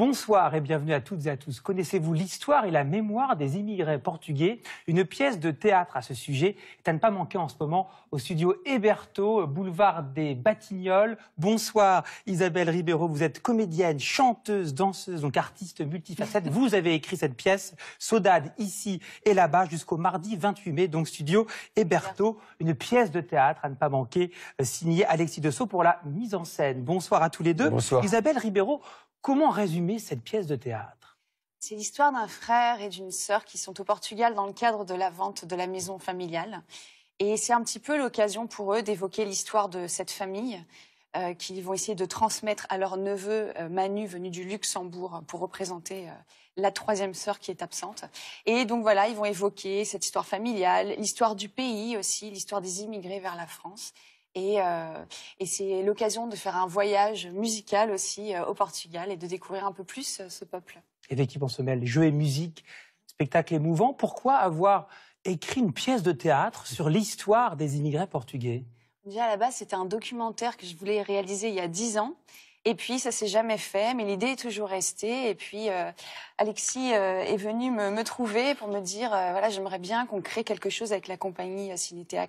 Bonsoir et bienvenue à toutes et à tous. Connaissez-vous l'histoire et la mémoire des immigrés portugais Une pièce de théâtre à ce sujet est à ne pas manquer en ce moment au studio Héberto, boulevard des Batignolles. Bonsoir Isabelle Ribeiro, vous êtes comédienne, chanteuse, danseuse, donc artiste multifacette. Vous avez écrit cette pièce, Saudade, ici et là-bas, jusqu'au mardi 28 mai, donc studio Héberto, une pièce de théâtre à ne pas manquer, euh, signée Alexis Dessau pour la mise en scène. Bonsoir à tous les deux. Bonsoir. Isabelle Ribeiro, Comment résumer cette pièce de théâtre c'est l'histoire d'un frère et d'une sœur qui sont au Portugal dans le cadre de la vente de la maison familiale. Et c'est un petit peu l'occasion pour eux d'évoquer l'histoire de cette famille euh, qu'ils vont essayer de transmettre à leur neveu euh, Manu venu du Luxembourg pour représenter euh, la troisième sœur qui est absente. Et donc voilà, ils vont évoquer cette histoire familiale, l'histoire du pays aussi, l'histoire des immigrés vers la France. Euh, et, c'est l'occasion de faire un voyage musical aussi euh, au Portugal et de découvrir un peu plus euh, ce peuple. Effectivement, se mêle jeux et musique, spectacle émouvant. Pourquoi avoir écrit une pièce de théâtre sur l'histoire des immigrés portugais Déjà à la base, c'était un documentaire que je voulais réaliser il y a dix ans. Et puis, ça s'est jamais fait, mais l'idée est toujours restée. Et puis, euh, Alexis euh, est venu me, trouver pour me dire, euh, voilà, j'aimerais bien qu'on crée quelque chose avec la compagnie Cinété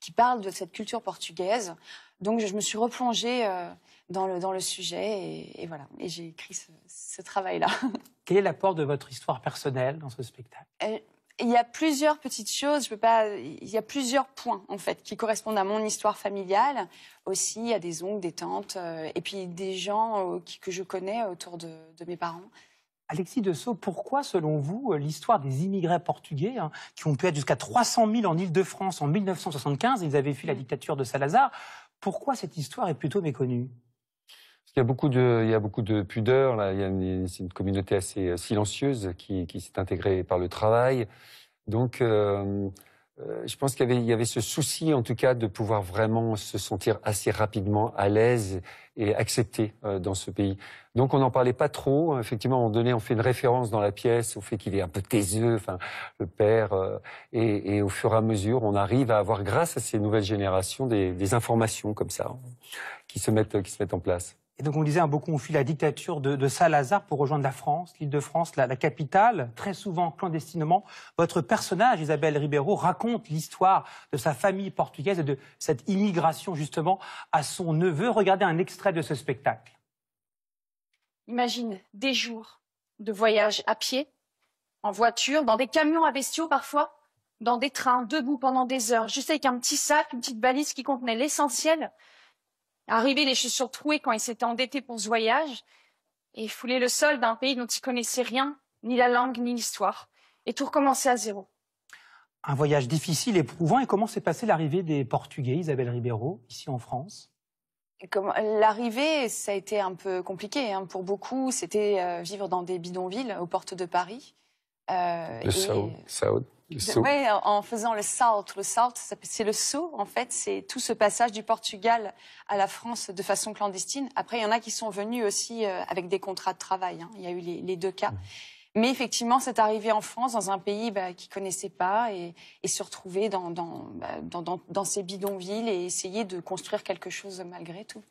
qui parle de cette culture portugaise. Donc, je, me suis replongée dans le, dans le sujet et, voilà. Et j'ai écrit ce, ce travail-là. Quel est l'apport de votre histoire personnelle dans ce spectacle il y a plusieurs petites choses, je peux pas, il y a plusieurs points en fait qui correspondent à mon histoire familiale, aussi à des oncles, des tantes, euh, et puis des gens euh, que je connais autour de, mes parents. Alexis De Dessau, pourquoi, selon vous, euh, l'histoire des immigrés portugais, hein, qui ont pu être jusqu'à 300 000 en Ile-de-France en 1975, ils avaient fui la mm. dictature de Salazar, pourquoi cette histoire est plutôt méconnue il y a beaucoup de, il y a beaucoup de pudeur. Là. Il y a une, une communauté assez euh, silencieuse qui, qui s'est intégrée par le travail. Donc, euh, euh je pense qu'il y, y avait, ce souci, en tout cas, de pouvoir vraiment se sentir assez rapidement à l'aise et accepté euh, dans ce pays. Donc, on n'en parlait pas trop. Effectivement, on donnait, on fait une référence dans la pièce au fait qu'il est un peu taiseux, enfin, le père. et, et, au fur et à mesure, on arrive à avoir, grâce à ces nouvelles générations, des, des informations comme ça qui se mettent, qui se mettent en place. Et donc on disait un beau conflit, la dictature de, Salazar pour rejoindre la France, l'île de France, la, capitale, très souvent clandestinement. Votre personnage, Isabelle Ribeiro, raconte l'histoire de sa famille portugaise et de cette immigration justement à son neveu. Regardez un extrait de ce spectacle. Imagine des jours de voyage à pied, en voiture, dans des camions à bestiaux parfois, dans des trains, debout pendant des heures, juste avec un petit sac, une petite balise qui contenait l'essentiel arriver les chaussures trouées quand il s'était endetté pour ce voyage et fouler le sol d'un pays dont il connaissait rien, ni la langue, ni l'histoire, et tout recommencer à zéro. Un voyage difficile, éprouvant. Et comment s'est passée l'arrivée des Portugais, Isabelle Ribeiro, ici en France L'arrivée, ça a été un peu compliqué. Hein, pour beaucoup, c'était euh, vivre dans des bidonvilles aux portes de Paris. Euh, le Saoud. Ben oui, en faisant le salt. Le salt, c'est le saut, en fait. C'est tout ce passage du Portugal à la France de façon clandestine. Après, il y en a qui sont venus aussi euh, avec des contrats de travail. Hein. Il y a eu les, deux cas. Mais effectivement, c'est arrivé en France, dans un pays bah, qu'ils ne connaissaient pas, et, se retrouver bah, dans, dans ces bidonvilles et essayer de construire quelque chose malgré tout.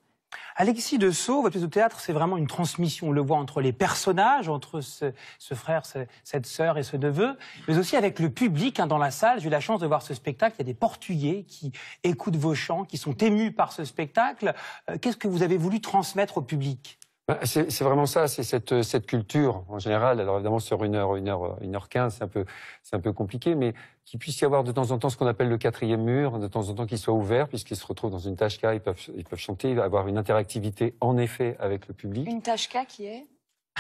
Alexis de votre pièce de théâtre, c'est vraiment une transmission. On le voit entre les personnages, entre ce, frère, cette sœur et ce neveu, mais aussi avec le public hein, dans la salle. J'ai eu la chance de voir ce spectacle. Il y a des Portugais qui écoutent vos chants, qui sont émus par ce spectacle. Euh, qu'est-ce que vous avez voulu transmettre au public bah, c'est vraiment ça, c'est cette, cette, culture en général. Alors évidemment sur une heure, une heure, une heure quinze, c'est un peu, c'est un peu compliqué, mais qu'il puisse y avoir de temps en temps ce qu'on appelle le quatrième mur, de temps en temps qu'il soit ouvert, puisqu'ils se retrouvent dans une tâche ils peuvent, ils peuvent chanter, avoir une interactivité en effet avec le public. Une tâche qui est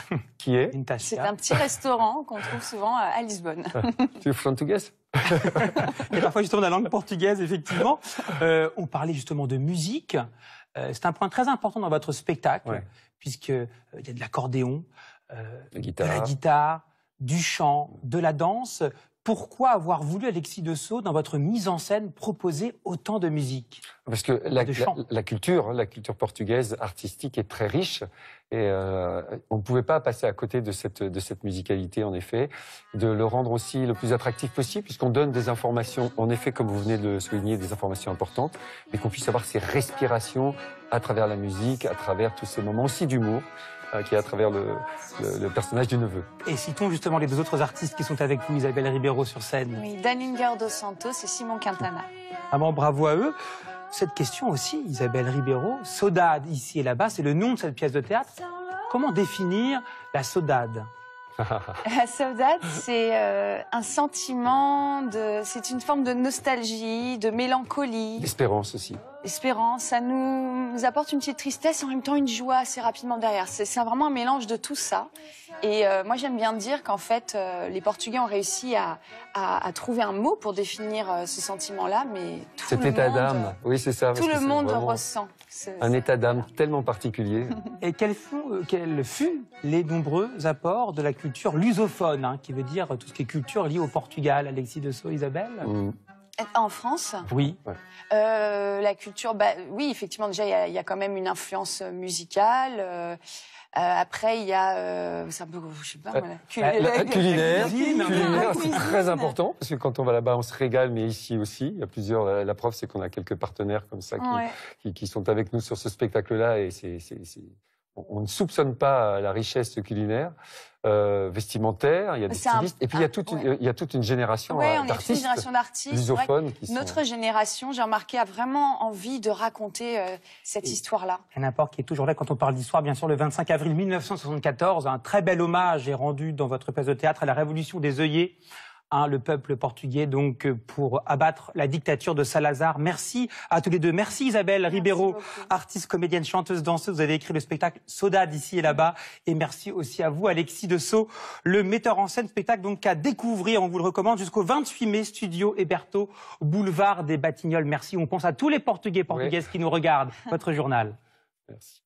qui est C'est un petit restaurant qu'on trouve souvent à Lisbonne. Ah. Tu portugaise Et parfois justement la langue portugaise, effectivement. Euh, on parlait justement de musique. Euh, c'est un point très important dans votre spectacle, puisque puisqu'il euh, y a de l'accordéon, de la guitare, du chant, de la danse pourquoi avoir voulu, Alexis Dessau, dans votre mise en scène, proposer autant de musique Parce que la, culture, hein, la culture portugaise artistique est très riche et euh, on ne pouvait pas passer à côté de cette, de cette musicalité, en effet, de le rendre aussi le plus attractif possible, puisqu'on donne des informations, en effet, comme vous venez de souligner, des informations importantes, mais qu'on puisse avoir ces respirations à travers la musique, à travers tous ces moments aussi d'humour. Euh, qui est à travers le, personnage du neveu. Et citons justement les deux autres artistes qui sont avec vous, Isabelle Ribeiro sur scène. Oui, Daninger dos Santos et Simon Quintana. Vraiment ah bravo à eux. Cette question aussi, Isabelle Ribeiro, saudade ici et là-bas, c'est le nom de cette pièce de théâtre. Comment définir la saudade la saudade, c'est euh, un sentiment de, c'est une forme de nostalgie, de mélancolie. L'espérance aussi espérance, ça nous apporte une petite tristesse et en même temps une joie assez rapidement derrière. C'est vraiment un mélange de tout ça. Et euh, moi j'aime bien dire qu'en fait euh, les Portugais ont réussi à, trouver un mot pour définir euh, ce sentiment-là, mais tout Cet le état d'âme, oui c'est ça. Tout le monde ressent. Un état d'âme tellement particulier. et quels furent fut les nombreux apports de la culture lusophone, hein, qui veut dire tout ce qui est culture liée au Portugal, Alexis de Sceaux, Isabelle mmh. Euh, en France Oui. Euh, la culture, bah, oui, effectivement, déjà, il y, y, a quand même une influence musicale. Euh, euh après, il y a, euh, c'est un peu, je sais pas, voilà. culinaire, culinaire, c'est très important parce que quand on va là-bas, on se régale, mais ici aussi, il y a plusieurs. La, prof preuve, c'est qu'on a quelques partenaires comme ça qui, qui, qui, sont avec nous sur ce spectacle-là, et c'est on ne soupçonne pas euh, la richesse culinaire. Euh, vestimentaire, il y a des artistes. et puis il y a toute, une, ah, toute une génération euh, d'artistes, lusophones. notre génération, j'ai remarqué, a vraiment envie de raconter cette histoire-là. Un n'importe qui est toujours là quand on parle d'histoire, bien sûr, le 25 avril 1974, un très bel hommage est rendu dans votre pièce de théâtre à la Révolution des œillets Hein, le peuple portugais donc euh, pour abattre la dictature de Salazar. Merci à tous les deux. Merci Isabelle Ribeiro, artiste, comédienne, chanteuse, danseuse. Vous avez écrit le spectacle Soda d'ici et là-bas. Et merci aussi à vous Alexis Dessau, le metteur en scène spectacle donc à découvrir. On vous le recommande jusqu'au 28 mai, studio Héberto, boulevard des Batignolles. Merci. On pense à tous les Portugais, Portugaises qui nous regardent. Votre journal. Merci.